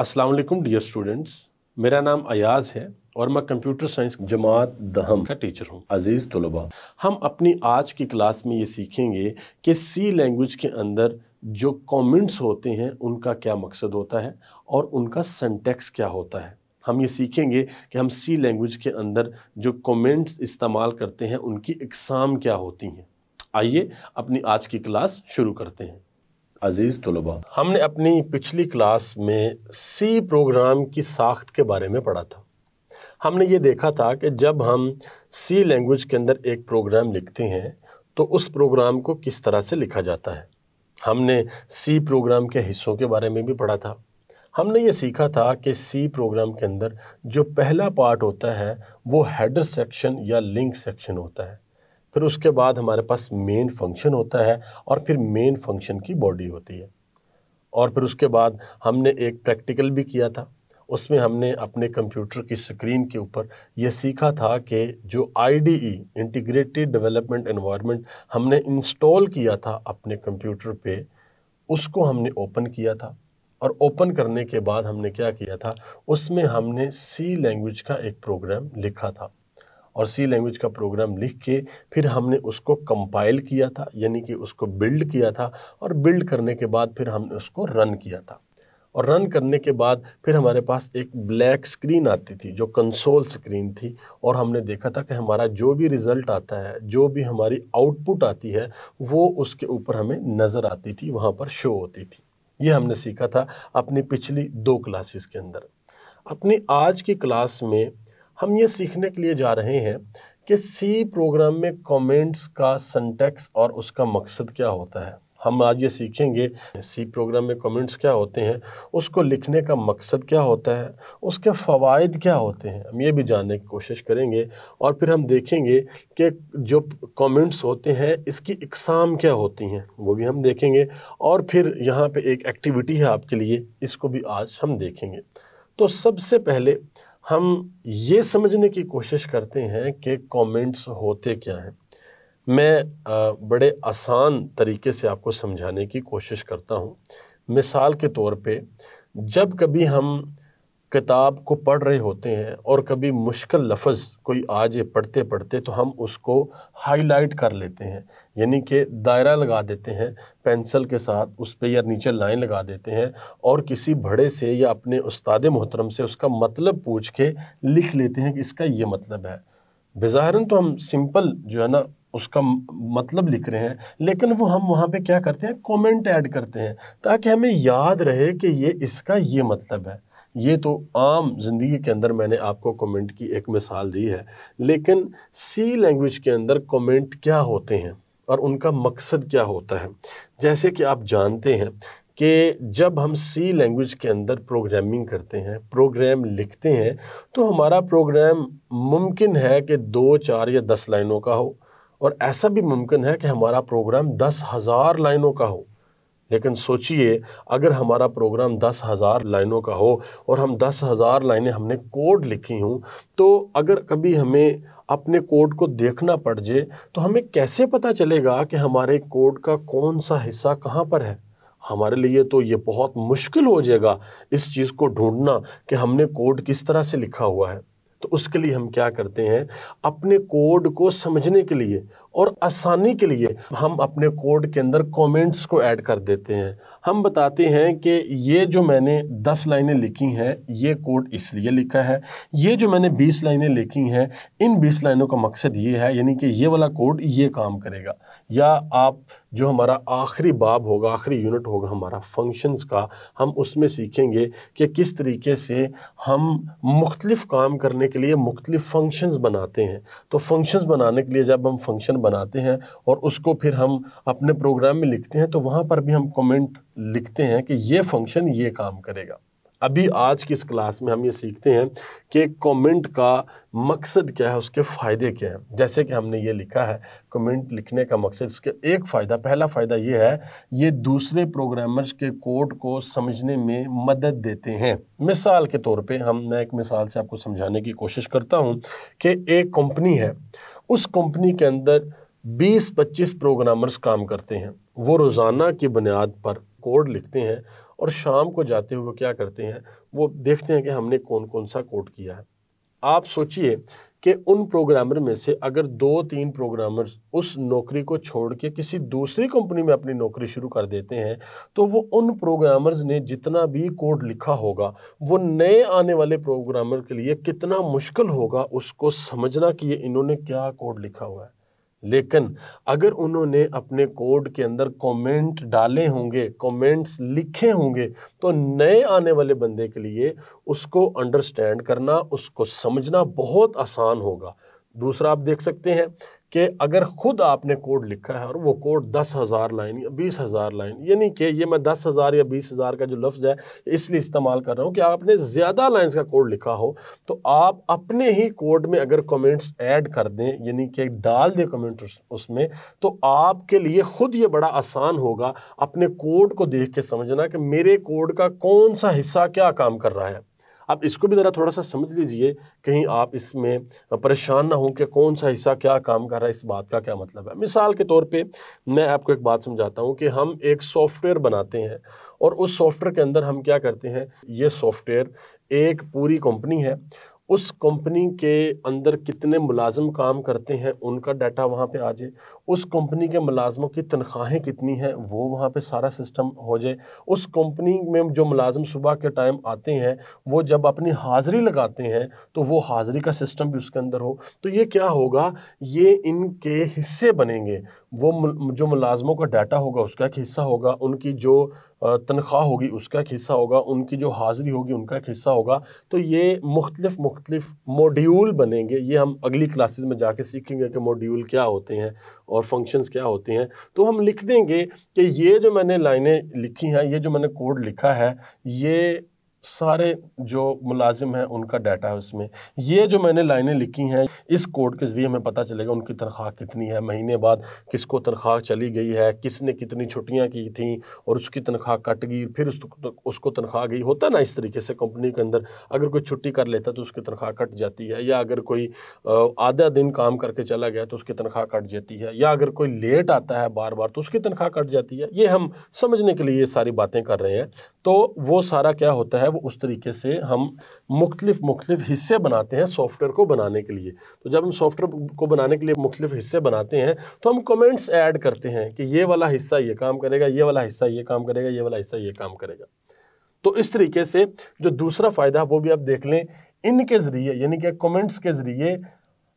अस्सलाम वालेकुम dear students मेरा नाम अयाज है और मैं कंप्यूटर साइंस जमात दहम का टीचर हूँ अज़ीज़ तलबा हम अपनी आज की क्लास में ये सीखेंगे कि सी लैंग्वेज के अंदर जो कमेंट्स होते हैं उनका क्या मकसद होता है और उनका सेंटेक्स क्या होता है हम ये सीखेंगे कि हम सी लैंग्वेज के अंदर जो कमेंट्स इस्तेमाल करते हैं उनकी इकसाम क्या होती हैं आइए अपनी आज की क्लास शुरू करते हैं अजीज़ तलबा हमने अपनी पिछली क्लास में सी प्रोग्राम की साख्त के बारे में पढ़ा था हमने ये देखा था कि जब हम सी लैंग्वेज के अंदर एक प्रोग्राम लिखते हैं तो उस प्रोग्राम को किस तरह से लिखा जाता है हमने सी प्रोग्राम के हिस्सों के बारे में भी पढ़ा था हमने ये सीखा था कि सी प्रोग्राम के अंदर जो पहला पार्ट होता है वो हेडर सेक्शन या लिंक सेक्शन होता है फिर उसके बाद हमारे पास मेन फंक्शन होता है और फिर मेन फंक्शन की बॉडी होती है और फिर उसके बाद हमने एक प्रैक्टिकल भी किया था उसमें हमने अपने कंप्यूटर की स्क्रीन के ऊपर यह सीखा था कि जो आईडीई इंटीग्रेटेड डेवलपमेंट इन्वायरमेंट हमने इंस्टॉल किया था अपने कंप्यूटर पे उसको हमने ओपन किया था और ओपन करने के बाद हमने क्या किया था उसमें हमने सी लैंग्वेज का एक प्रोग्राम लिखा था और सी लैंग्वेज का प्रोग्राम लिख के फिर हमने उसको कंपाइल किया था यानी कि उसको बिल्ड किया था और बिल्ड करने के बाद फिर हमने उसको रन किया था और रन करने के बाद फिर हमारे पास एक ब्लैक स्क्रीन आती थी जो कंसोल स्क्रीन थी और हमने देखा था कि हमारा जो भी रिज़ल्ट आता है जो भी हमारी आउटपुट आती है वो उसके ऊपर हमें नज़र आती थी वहाँ पर शो होती थी ये हमने सीखा था अपनी पिछली दो क्लासेस के अंदर अपनी आज की क्लास में हम ये सीखने के लिए जा रहे हैं कि सी प्रोग्राम में कमेंट्स का सेंटेक्स और उसका मकसद क्या होता है हम आज ये सीखेंगे सी प्रोग्राम में कमेंट्स क्या होते हैं उसको लिखने का मकसद क्या होता है उसके फ़वाद क्या होते हैं हम ये भी जानने की कोशिश करेंगे और फिर हम देखेंगे कि जो कमेंट्स होते हैं इसकी इकसाम क्या होती हैं वो भी हम देखेंगे और फिर यहाँ पे एक एक्टिविटी है आपके लिए इसको भी आज हम देखेंगे तो सबसे पहले हम ये समझने की कोशिश करते हैं कि कमेंट्स होते क्या हैं मैं बड़े आसान तरीके से आपको समझाने की कोशिश करता हूँ मिसाल के तौर पे जब कभी हम किताब को पढ़ रहे होते हैं और कभी मुश्किल लफज़ कोई आज पढ़ते पढ़ते तो हम उसको हाईलाइट कर लेते हैं यानी कि दायरा लगा देते हैं पेंसिल के साथ उस पर या नीचे लाइन लगा देते हैं और किसी बड़े से या अपने उस्ताद मोहतरम से उसका मतलब पूछ के लिख लेते हैं कि इसका ये मतलब है बेजाहरन तो हम सिंपल जो है ना उसका मतलब लिख रहे हैं लेकिन वो हम वहाँ पे क्या करते हैं कमेंट ऐड करते हैं ताकि हमें याद रहे कि ये इसका ये मतलब है ये तो आम ज़िंदगी के अंदर मैंने आपको कमेंट की एक मिसाल दी है लेकिन सी लैंग्वेज के अंदर कमेंट क्या होते हैं और उनका मकसद क्या होता है जैसे कि आप जानते हैं कि जब हम सी लैंग्वेज के अंदर प्रोग्रामिंग करते हैं प्रोग्राम लिखते हैं तो हमारा प्रोग्राम मुमकिन है कि दो चार या दस लाइनों का हो और ऐसा भी मुमकिन है कि हमारा प्रोग्राम दस हज़ार लाइनों का हो लेकिन सोचिए अगर हमारा प्रोग्राम दस हज़ार लाइनों का हो और हम दस हज़ार लाइनें हमने कोड लिखी हूँ तो अगर कभी हमें अपने कोड को देखना पड़ जाए तो हमें कैसे पता चलेगा कि हमारे कोड का कौन सा हिस्सा कहाँ पर है हमारे लिए तो ये बहुत मुश्किल हो जाएगा इस चीज़ को ढूंढना कि हमने कोड किस तरह से लिखा हुआ है तो उसके लिए हम क्या करते हैं अपने कोड को समझने के लिए और आसानी के लिए हम अपने कोड के अंदर कमेंट्स को ऐड कर देते हैं हम बताते हैं कि ये जो मैंने दस लाइनें लिखी हैं ये कोड इसलिए लिखा है ये जो मैंने बीस लाइनें लिखी हैं इन बीस लाइनों का मकसद ये है यानी कि ये वाला कोड ये काम करेगा या आप जो हमारा आखिरी बाब होगा आखिरी यूनिट होगा हमारा फंक्शंस का हम उसमें सीखेंगे कि किस तरीके से हम मुख्तलिफ काम करने के लिए मुख्तलिफ फंक्शंस बनाते हैं तो फंक्शंस बनाने के लिए जब हम फंक्शन बनाते हैं और उसको फिर हम अपने प्रोग्राम में लिखते हैं तो वहाँ पर भी हम कमेंट लिखते हैं कि ये फंक्शन ये काम करेगा अभी आज की इस क्लास में हम ये सीखते हैं कि कमेंट का मकसद क्या है उसके फ़ायदे क्या हैं जैसे कि हमने ये लिखा है कमेंट लिखने का मकसद इसका एक फ़ायदा पहला फ़ायदा ये है ये दूसरे प्रोग्रामर्स के कोड को समझने में मदद देते हैं मिसाल के तौर पे हम मैं एक मिसाल से आपको समझाने की कोशिश करता हूँ कि एक कंपनी है उस कंपनी के अंदर बीस पच्चीस प्रोग्रामर्स काम करते हैं वो रोज़ाना की बुनियाद पर कोड लिखते हैं और शाम को जाते हुए क्या करते हैं वो देखते हैं कि हमने कौन कौन सा कोड किया है आप सोचिए कि उन प्रोग्रामर में से अगर दो तीन प्रोग्रामर उस नौकरी को छोड़ के किसी दूसरी कंपनी में अपनी नौकरी शुरू कर देते हैं तो वो उन प्रोग्रामर्स ने जितना भी कोड लिखा होगा वो नए आने वाले प्रोग्रामर के लिए कितना मुश्किल होगा उसको समझना कि ये इन्होंने क्या कोड लिखा हुआ है लेकिन अगर उन्होंने अपने कोड के अंदर कमेंट डाले होंगे कमेंट्स लिखे होंगे तो नए आने वाले बंदे के लिए उसको अंडरस्टैंड करना उसको समझना बहुत आसान होगा दूसरा आप देख सकते हैं कि अगर ख़ुद आपने कोड लिखा है और वो कोड दस हज़ार लाइन या बीस हज़ार लाइन यानी कि ये मैं दस हज़ार या बीस हज़ार का जो लफ्ज़ है इसलिए इस्तेमाल कर रहा हूँ कि आपने ज़्यादा लाइंस का कोड लिखा हो तो आप अपने ही कोड में अगर कमेंट्स ऐड कर दें यानी कि डाल दें कमेंट उसमें तो आपके लिए ख़ुद ये बड़ा आसान होगा अपने कोड को देख के समझना कि मेरे कोड का कौन सा हिस्सा क्या काम कर रहा है आप इसको भी ज़रा थोड़ा सा समझ लीजिए कहीं आप इसमें परेशान ना हों कि कौन सा हिस्सा क्या काम कर रहा है इस बात का क्या मतलब है मिसाल के तौर पर मैं आपको एक बात समझाता हूँ कि हम एक सॉफ्टवेयर बनाते हैं और उस सॉफ्टवेयर के अंदर हम क्या करते हैं ये सॉफ्टवेयर एक पूरी कंपनी है उस कंपनी के अंदर कितने मुलाजम काम करते हैं उनका डाटा वहाँ पे आ जाए उस कंपनी के मुलाजमों की तनख्वाहें कितनी हैं वो वहाँ पे सारा सिस्टम हो जाए उस कंपनी में जो मुलाजम सुबह के टाइम आते हैं वो जब अपनी हाज़िरी लगाते हैं तो वो हाज़िरी का सिस्टम भी उसके अंदर हो तो ये क्या होगा ये इनके हिस्से बनेंगे वो जो मुलाजमों का डाटा होगा उसका एक हिस्सा होगा उनकी जो तनख्वाह होगी उसका एक हिस्सा होगा उनकी जो हाज़िरी होगी उनका एक हिस्सा होगा तो ये मुख्तलिफ मुख्तलिफ मॉड्यूल बनेंगे ये हम अगली क्लासेस में जाके सीखेंगे कि मॉड्यूल क्या होते हैं और फंक्शंस क्या होते हैं तो हम लिख देंगे कि ये जो मैंने लाइनें लिखी हैं ये जो मैंने कोड लिखा है ये सारे जो मुलाजिम हैं उनका डाटा है उसमें ये जो मैंने लाइनें लिखी हैं इस कोड के ज़रिए हमें पता चलेगा उनकी तनख्वाह कितनी है महीने बाद किसको तनख्वाह चली गई है किसने कितनी छुट्टियां की थी और उसकी तनख्वाह कट गई फिर उस, उसको तनख्वाह गई होता ना इस तरीके से कंपनी के अंदर अगर कोई छुट्टी कर लेता तो उसकी तनख्वाह कट जाती है या अगर कोई आधा दिन काम करके चला गया तो उसकी तनख्वाह कट जाती है या अगर कोई लेट आता है बार बार तो उसकी तनख्वाह कट जाती है ये हम समझने के लिए ये सारी बातें कर रहे हैं तो वो सारा क्या होता है उस तरीके से हम मुख्तलिफ मुख्तलिफ हिस्से बनाते हैं सॉफ्टवेयर को बनाने के लिए तो जब हम सॉफ्टवेयर को बनाने के लिए मुख्तलिफ हिस्से बनाते हैं तो हम कमेंट्स ऐड करते हैं कि ये वाला हिस्सा ये काम करेगा ये वाला हिस्सा ये काम करेगा ये वाला हिस्सा ये काम करेगा तो इस तरीके से जो दूसरा फ़ायदा वो भी आप देख लें इनके ज़रिए यानी कि कमेंट्स के ज़रिए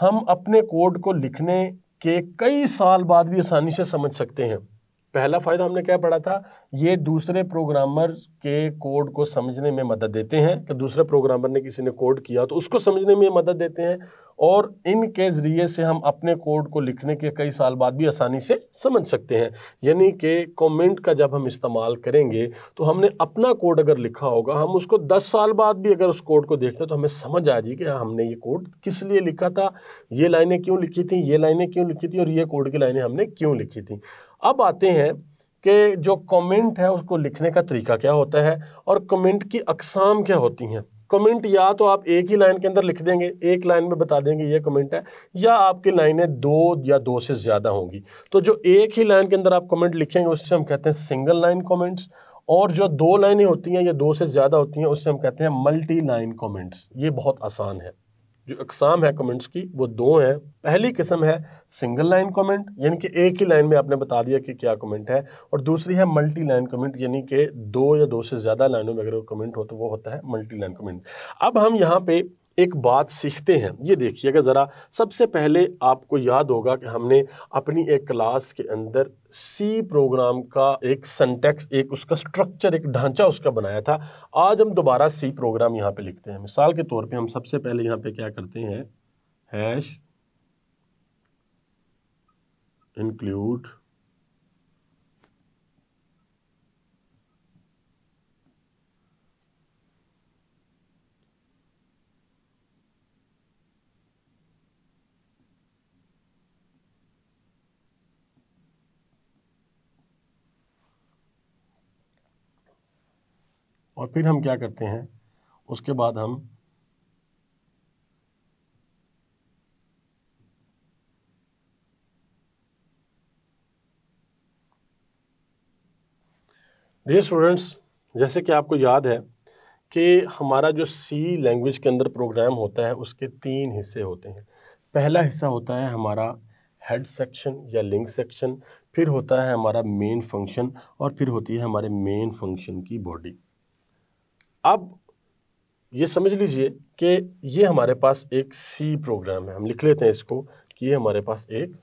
हम अपने कोड को लिखने के कई साल बाद भी आसानी से समझ सकते हैं पहला फ़ायदा हमने क्या पढ़ा था ये दूसरे प्रोग्रामर के कोड को समझने में मदद देते हैं कि दूसरे प्रोग्रामर ने किसी ने कोड किया तो उसको समझने में मदद देते हैं और इनके ज़रिए से हम अपने कोड को लिखने के कई साल बाद भी आसानी से समझ सकते हैं यानी कि कमेंट का जब हम इस्तेमाल करेंगे तो हमने अपना कोड अगर लिखा होगा हम उसको 10 साल बाद भी अगर उस कोड को देखते हैं तो हमें समझ आ जाएगी कि हाँ, हमने ये कोड किस लिए लिखा था ये लाइनें क्यों लिखी थी ये लाइनें क्यों लिखी थी और ये कोड की लाइनें हमने क्यों लिखी थी अब आते हैं कि जो कमेंट है उसको लिखने का तरीका क्या होता है और कमेंट की अकसाम क्या होती हैं कमेंट या तो आप एक ही लाइन के अंदर लिख देंगे एक लाइन में बता देंगे ये कमेंट है या आपकी लाइनें दो या दो से ज़्यादा होंगी तो जो एक ही लाइन के अंदर आप कमेंट लिखेंगे उससे हम कहते हैं सिंगल लाइन कमेंट्स और जो दो लाइनें होती हैं या दो से ज़्यादा होती हैं उससे हम कहते हैं मल्टी लाइन कॉमेंट्स ये बहुत आसान है जो अकसाम है कमेंट्स की वो दो हैं पहली किस्म है सिंगल लाइन कमेंट यानी कि एक ही लाइन में आपने बता दिया कि क्या कमेंट है और दूसरी है मल्टी लाइन कमेंट यानी कि दो या दो से ज़्यादा लाइनों में अगर कमेंट हो तो वो होता है मल्टी लाइन कमेंट अब हम यहाँ पे एक बात सीखते हैं ये देखिएगा ज़रा सबसे पहले आपको याद होगा कि हमने अपनी एक क्लास के अंदर सी प्रोग्राम का एक सेंटेक्स एक उसका स्ट्रक्चर एक ढांचा उसका बनाया था आज हम दोबारा सी प्रोग्राम यहाँ पे लिखते हैं मिसाल के तौर पे हम सबसे पहले यहाँ पे क्या करते हैं हैश इंक्लूड और फिर हम क्या करते हैं उसके बाद हम डे स्टूडेंट्स जैसे कि आपको याद है कि हमारा जो सी लैंग्वेज के अंदर प्रोग्राम होता है उसके तीन हिस्से होते हैं पहला हिस्सा होता है हमारा हेड सेक्शन या लिंक सेक्शन फिर होता है हमारा मेन फंक्शन और फिर होती है हमारे मेन फंक्शन की बॉडी अब ये समझ लीजिए कि ये हमारे पास एक सी प्रोग्राम है हम लिख लेते हैं इसको कि ये हमारे पास एक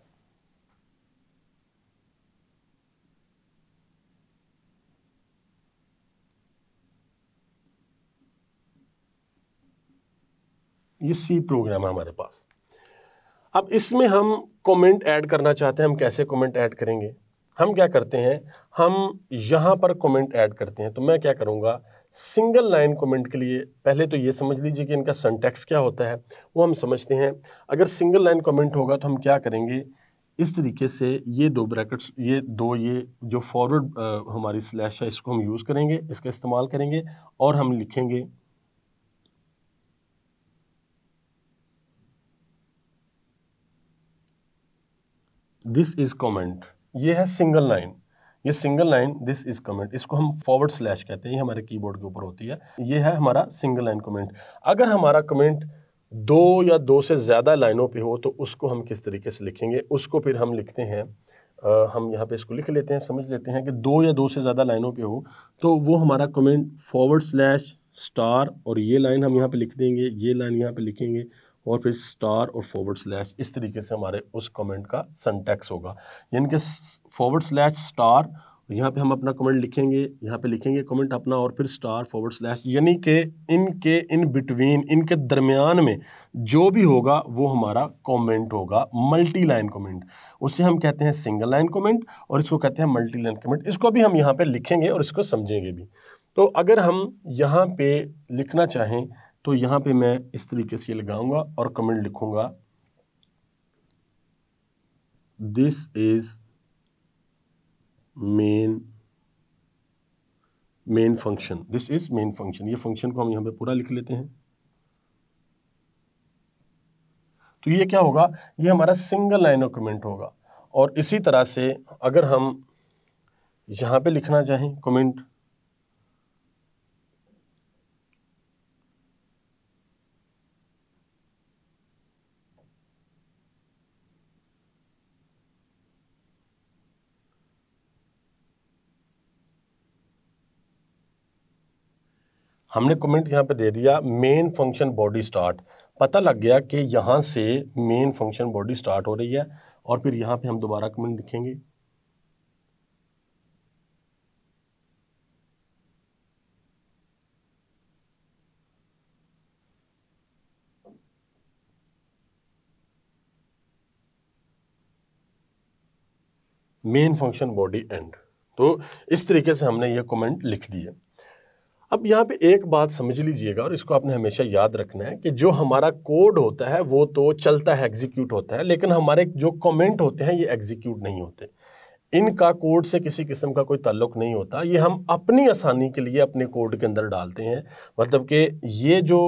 ये सी प्रोग्राम है हमारे पास अब इसमें हम कमेंट ऐड करना चाहते हैं हम कैसे कमेंट ऐड करेंगे हम क्या करते हैं हम यहां पर कमेंट ऐड करते हैं तो मैं क्या करूंगा सिंगल लाइन कमेंट के लिए पहले तो ये समझ लीजिए कि इनका सेंटेक्स क्या होता है वो हम समझते हैं अगर सिंगल लाइन कमेंट होगा तो हम क्या करेंगे इस तरीके से ये दो ब्रैकेट्स ये दो ये जो फॉरवर्ड हमारी स्लैश है इसको हम यूज़ करेंगे इसका इस्तेमाल करेंगे और हम लिखेंगे दिस इज़ कॉमेंट ये है सिंगल लाइन ये single line this is comment इसको हम फॉरवर्ड स्लैश कहते हैं ये हमारे कीबोर्ड के ऊपर होती है ये है हमारा सिंगल लाइन कमेंट अगर हमारा कमेंट दो या दो से ज़्यादा लाइनों पे हो तो उसको हम किस तरीके से लिखेंगे उसको फिर हम लिखते हैं आ, हम यहाँ पे इसको लिख लेते हैं समझ लेते हैं कि दो या दो से ज़्यादा लाइनों पे हो तो वो हमारा कमेंट फॉरवर्ड स्लैश स्टार और ये लाइन हम यहाँ पे लिख देंगे ये लाइन यहाँ पे लिखेंगे और फिर स्टार और फॉरवर्ड स्लैश इस तरीके से हमारे उस कमेंट का संटेक्स होगा यानी कि फॉरवर्ड स्लैश स्टार यहाँ पे हम अपना कमेंट लिखेंगे यहाँ पे लिखेंगे कमेंट अपना और फिर स्टार फॉरवर्ड स्लैश यानी कि इनके इन बिटवीन इनके दरमियान में जो भी होगा वो हमारा कमेंट होगा मल्टी लाइन कमेंट उसे हम कहते हैं सिंगल लाइन कमेंट और इसको कहते हैं मल्टी लाइन कमेंट इसको भी हम यहाँ पे लिखेंगे और इसको समझेंगे भी तो अगर हम यहाँ पे लिखना चाहें तो यहां पे मैं इस तरीके से लगाऊंगा और कमेंट लिखूंगा this is main main function this is main function ये फंक्शन को हम यहाँ पे पूरा लिख लेते हैं तो ये क्या होगा ये हमारा सिंगल लाइन ऑफ कमेंट होगा और इसी तरह से अगर हम यहां पे लिखना चाहें कमेंट हमने कमेंट यहाँ पे दे दिया मेन फंक्शन बॉडी स्टार्ट पता लग गया कि यहाँ से मेन फंक्शन बॉडी स्टार्ट हो रही है और फिर यहाँ पे हम दोबारा कमेंट लिखेंगे मेन फंक्शन बॉडी एंड तो इस तरीके से हमने ये कमेंट लिख दिया अब यहाँ पे एक बात समझ लीजिएगा और इसको आपने हमेशा याद रखना है कि जो हमारा कोड होता है वो तो चलता है एग्जीक्यूट होता है लेकिन हमारे जो कमेंट होते हैं ये एग्जीक्यूट नहीं होते इनका कोड से किसी किस्म का कोई ताल्लुक नहीं होता ये हम अपनी आसानी के लिए अपने कोड के अंदर डालते हैं मतलब कि ये जो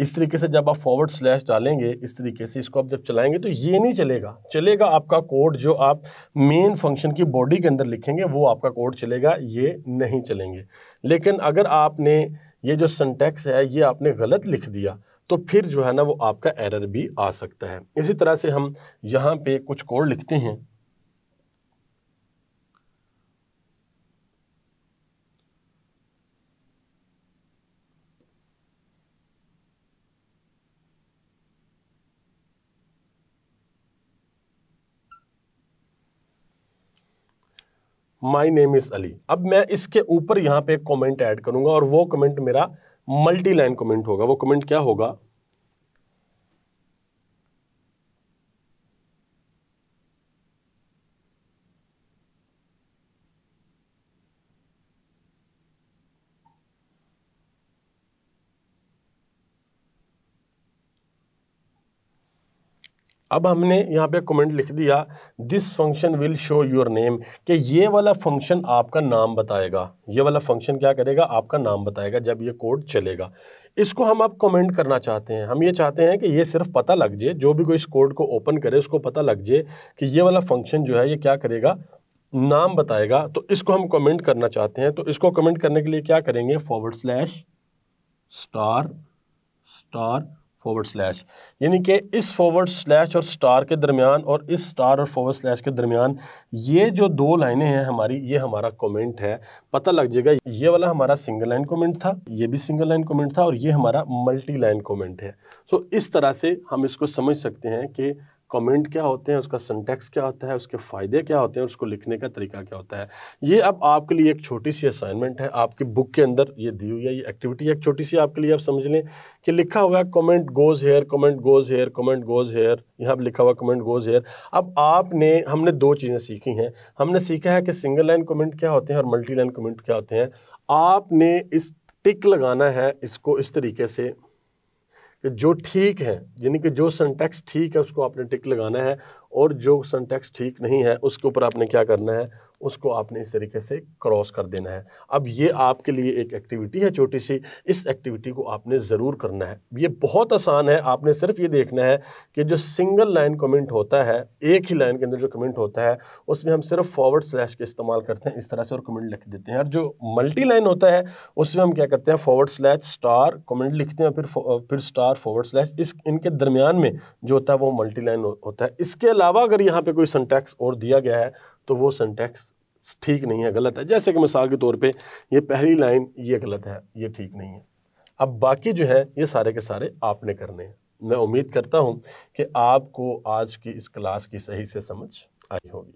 इस तरीके से जब आप फॉरवर्ड स्लैश डालेंगे इस तरीके से इसको आप जब चलाएंगे तो ये नहीं चलेगा चलेगा आपका कोड जो आप मेन फंक्शन की बॉडी के अंदर लिखेंगे वो आपका कोड चलेगा ये नहीं चलेंगे लेकिन अगर आपने ये जो सेंटेक्स है ये आपने गलत लिख दिया तो फिर जो है ना वो आपका एरर भी आ सकता है इसी तरह से हम यहाँ पे कुछ कोड लिखते हैं माई नेम इज़ अली अब मैं इसके ऊपर यहाँ पे एक कमेंट ऐड करूँगा और वो कमेंट मेरा मल्टी लाइन कमेंट होगा वो कमेंट क्या होगा अब हमने यहाँ पे कमेंट लिख दिया this function will show your name कि ये वाला फंक्शन आपका नाम बताएगा ये वाला फंक्शन क्या करेगा आपका नाम बताएगा जब ये कोड चलेगा इसको हम आप कमेंट करना चाहते हैं हम ये चाहते हैं कि ये सिर्फ पता लग जाए जो भी कोई इस कोड को ओपन करे उसको पता लग जाए कि ये वाला फंक्शन जो है ये क्या करेगा नाम बताएगा तो इसको हम कमेंट करना चाहते हैं तो इसको कमेंट करने के लिए क्या करेंगे forward slash star star forward slash यानी कि इस फॉरवर्ड स्लैश और स्टार के दरमियान और इस स्टार और फॉरवर्ड स्लैश के दरमियान ये जो दो लाइनें हैं हमारी ये हमारा कमेंट है पता लग जाएगा ये वाला हमारा सिंगल लाइन कमेंट था ये भी सिंगल लाइन कमेंट था और ये हमारा मल्टी लाइन कमेंट है सो तो इस तरह से हम इसको समझ सकते हैं कि कमेंट क्या होते हैं उसका सेंटेक्स क्या होता है उसके फ़ायदे क्या होते हैं उसको लिखने का तरीका क्या होता है ये अब आपके लिए एक छोटी सी असाइनमेंट है आपकी बुक के अंदर ये दी हुई है ये एक्टिविटी एक छोटी सी आपके लिए आप समझ लें कि लिखा हुआ है comment goes here comment goes here comment goes here यहाँ पर लिखा हुआ कमेंट गोज़ हेयर अब आपने हमने दो चीज़ें सीखी हैं हमने सीखा है कि सिंगल लाइन कमेंट क्या होते हैं और मल्टी लाइन कमेंट क्या होते हैं आपने इस टिक लगाना है इसको इस तरीके से कि जो ठीक है यानी कि जो सेंटेक्स ठीक है उसको आपने टिक लगाना है और जो सेंटेक्स ठीक नहीं है उसके ऊपर आपने क्या करना है उसको आपने इस तरीके से क्रॉस कर देना है अब ये आपके लिए एक एक्टिविटी है छोटी सी इस एक्टिविटी को आपने ज़रूर करना है ये बहुत आसान है आपने सिर्फ ये देखना है कि जो सिंगल लाइन कमेंट होता है एक ही लाइन के अंदर जो कमेंट होता है उसमें हम सिर्फ फॉरवर्ड स्लैश के इस्तेमाल करते हैं इस तरह से और कमेंट लिख देते हैं और जो मल्टी लाइन होता है उसमें हम क्या करते हैं फॉरवर्ड स्लैश स्टार कमेंट लिखते हैं फिर फिर स्टार फॉरवर्ड स्लैश इस इनके दरमियान में जो होता है वो मल्टी लाइन होता है इसके अलावा अगर यहाँ पे कोई सेंटेक्स और दिया गया है तो वो सेंटेक्स ठीक नहीं है गलत है जैसे कि मिसाल के तौर पे ये पहली लाइन ये गलत है ये ठीक नहीं है अब बाकी जो है ये सारे के सारे आपने करने हैं मैं उम्मीद करता हूँ कि आपको आज की इस क्लास की सही से समझ आई होगी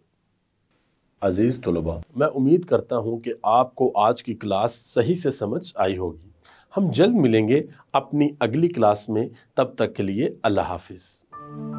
अजीज़ तलबा मैं उम्मीद करता हूँ कि आपको आज की क्लास सही से समझ आई होगी हम जल्द मिलेंगे अपनी अगली क्लास में तब तक के लिए अल्लाह हाफिज़